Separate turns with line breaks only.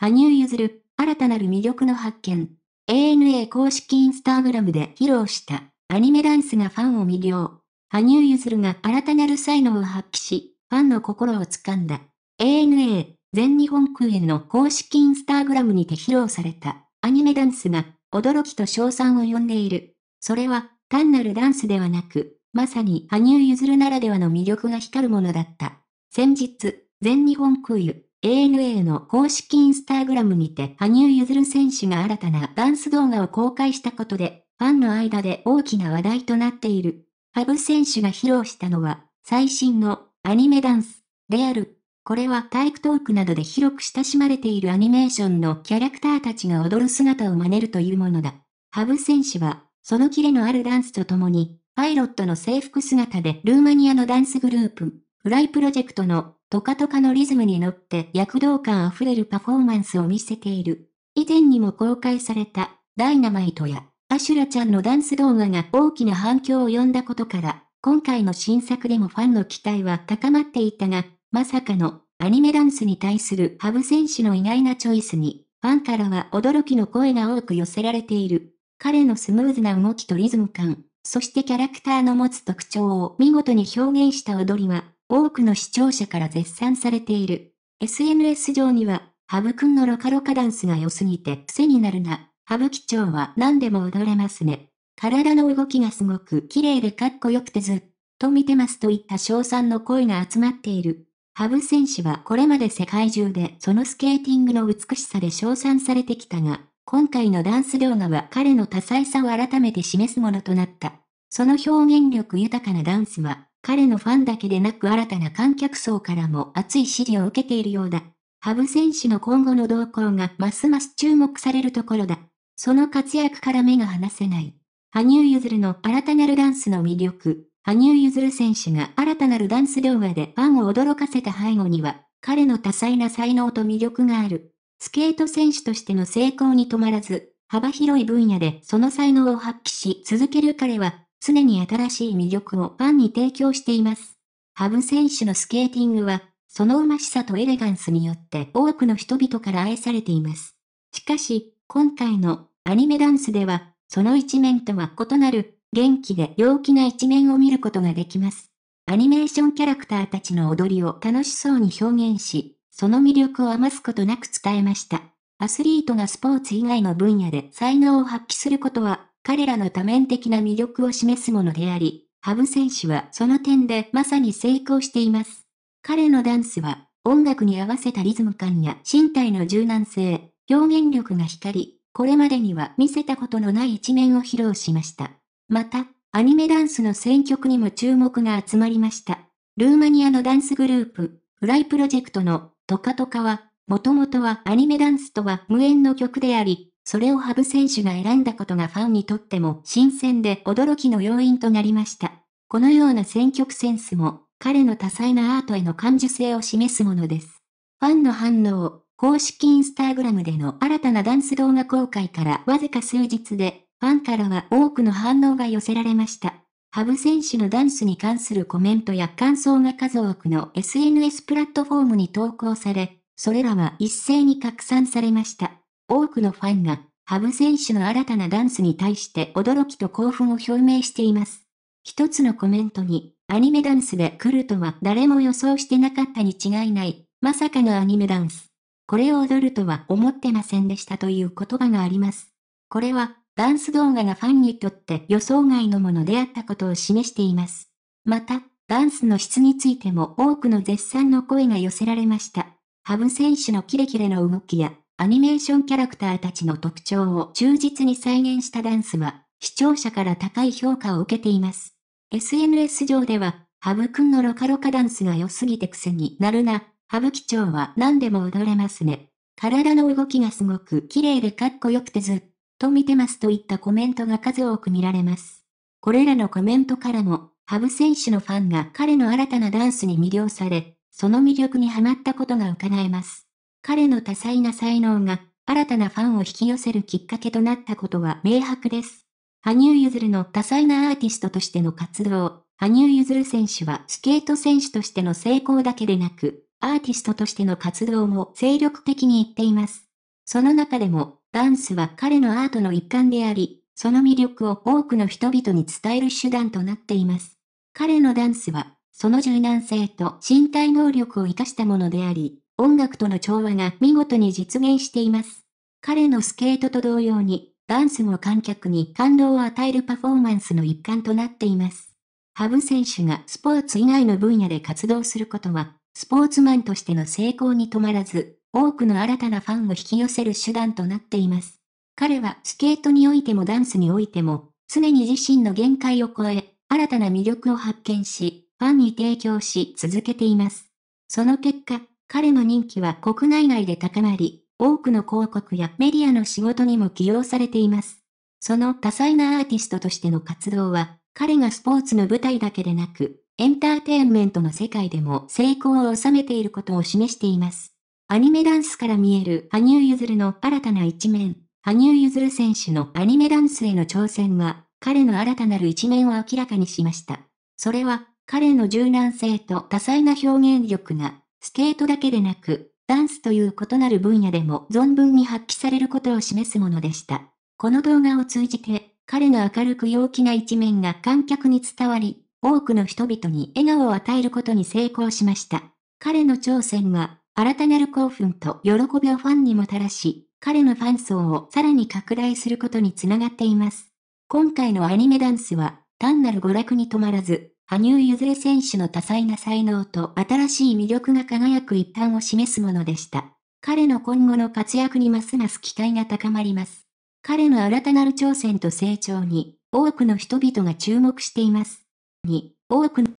羽生結弦、新たなる魅力の発見。ANA 公式インスタグラムで披露したアニメダンスがファンを魅了。羽生結弦が新たなる才能を発揮し、ファンの心を掴んだ。ANA 全日本空演の公式インスタグラムにて披露されたアニメダンスが驚きと称賛を呼んでいる。それは単なるダンスではなく、まさに羽生結弦ならではの魅力が光るものだった。先日、全日本空輸 ANA の公式インスタグラムにて羽生結弦選手が新たなダンス動画を公開したことで、ファンの間で大きな話題となっている。羽生選手が披露したのは、最新のアニメダンス、レアル。これは体育トークなどで広く親しまれているアニメーションのキャラクターたちが踊る姿を真似るというものだ。羽生選手は、そのキレのあるダンスとともに、パイロットの制服姿でルーマニアのダンスグループ、フライプロジェクトのトカトカのリズムに乗って躍動感あふれるパフォーマンスを見せている。以前にも公開された、ダイナマイトや、アシュラちゃんのダンス動画が大きな反響を呼んだことから、今回の新作でもファンの期待は高まっていたが、まさかの、アニメダンスに対するハブ選手の意外なチョイスに、ファンからは驚きの声が多く寄せられている。彼のスムーズな動きとリズム感、そしてキャラクターの持つ特徴を見事に表現した踊りは、多くの視聴者から絶賛されている。SNS 上には、ハブくんのロカロカダンスが良すぎて癖になるな。ハブ機長は何でも踊れますね。体の動きがすごく綺麗でかっこよくてずっと見てますといった賞賛の声が集まっている。ハブ選手はこれまで世界中でそのスケーティングの美しさで称賛されてきたが、今回のダンス動画は彼の多彩さを改めて示すものとなった。その表現力豊かなダンスは、彼のファンだけでなく新たな観客層からも熱い支持を受けているようだ。ハブ選手の今後の動向がますます注目されるところだ。その活躍から目が離せない。羽生結弦の新たなるダンスの魅力。羽生結弦選手が新たなるダンス動画でファンを驚かせた背後には、彼の多彩な才能と魅力がある。スケート選手としての成功に止まらず、幅広い分野でその才能を発揮し続ける彼は、常に新しい魅力をファンに提供しています。ハブ選手のスケーティングは、そのうましさとエレガンスによって多くの人々から愛されています。しかし、今回のアニメダンスでは、その一面とは異なる、元気で陽気な一面を見ることができます。アニメーションキャラクターたちの踊りを楽しそうに表現し、その魅力を余すことなく伝えました。アスリートがスポーツ以外の分野で才能を発揮することは彼らの多面的な魅力を示すものであり、ハブ選手はその点でまさに成功しています。彼のダンスは、音楽に合わせたリズム感や身体の柔軟性、表現力が光り、これまでには見せたことのない一面を披露しました。また、アニメダンスの選曲にも注目が集まりました。ルーマニアのダンスグループ、フライプロジェクトのトカトカは、もともとはアニメダンスとは無縁の曲であり、それをハブ選手が選んだことがファンにとっても新鮮で驚きの要因となりました。このような選曲センスも、彼の多彩なアートへの感受性を示すものです。ファンの反応、公式インスタグラムでの新たなダンス動画公開からわずか数日で、ファンからは多くの反応が寄せられました。ハブ選手のダンスに関するコメントや感想が数多くの SNS プラットフォームに投稿され、それらは一斉に拡散されました。多くのファンが、ハブ選手の新たなダンスに対して驚きと興奮を表明しています。一つのコメントに、アニメダンスで来るとは誰も予想してなかったに違いない、まさかのアニメダンス。これを踊るとは思ってませんでしたという言葉があります。これは、ダンス動画がファンにとって予想外のものであったことを示しています。また、ダンスの質についても多くの絶賛の声が寄せられました。ハブ選手のキレキレの動きや、アニメーションキャラクターたちの特徴を忠実に再現したダンスは、視聴者から高い評価を受けています。SNS 上では、ハブくんのロカロカダンスが良すぎて癖になるな、ハブ機長は何でも踊れますね。体の動きがすごく綺麗でかっこよくてずっと見てますといったコメントが数多く見られます。これらのコメントからも、ハブ選手のファンが彼の新たなダンスに魅了され、その魅力にハマったことが伺えます。彼の多彩な才能が新たなファンを引き寄せるきっかけとなったことは明白です。羽生結弦の多彩なアーティストとしての活動、羽生結弦選手はスケート選手としての成功だけでなく、アーティストとしての活動も精力的に言っています。その中でも、ダンスは彼のアートの一環であり、その魅力を多くの人々に伝える手段となっています。彼のダンスは、その柔軟性と身体能力を活かしたものであり、音楽との調和が見事に実現しています。彼のスケートと同様に、ダンスも観客に感動を与えるパフォーマンスの一環となっています。ハブ選手がスポーツ以外の分野で活動することは、スポーツマンとしての成功に止まらず、多くの新たなファンを引き寄せる手段となっています。彼はスケートにおいてもダンスにおいても、常に自身の限界を超え、新たな魅力を発見し、ファンに提供し続けています。その結果、彼の人気は国内外で高まり、多くの広告やメディアの仕事にも起用されています。その多彩なアーティストとしての活動は、彼がスポーツの舞台だけでなく、エンターテインメントの世界でも成功を収めていることを示しています。アニメダンスから見える羽生結弦の新たな一面、羽生結弦選手のアニメダンスへの挑戦は、彼の新たなる一面を明らかにしました。それは、彼の柔軟性と多彩な表現力がスケートだけでなく、ダンスという異なる分野でも存分に発揮されることを示すものでした。この動画を通じて、彼の明るく陽気な一面が観客に伝わり、多くの人々に笑顔を与えることに成功しました。彼の挑戦は、新たなる興奮と喜びをファンにもたらし、彼のファン層をさらに拡大することにつながっています。今回のアニメダンスは、単なる娯楽に止まらず、羽生結弦選手の多彩な才能と新しい魅力が輝く一端を示すものでした。彼の今後の活躍にますます期待が高まります。彼の新たなる挑戦と成長に、多くの人々が注目しています。に、多くの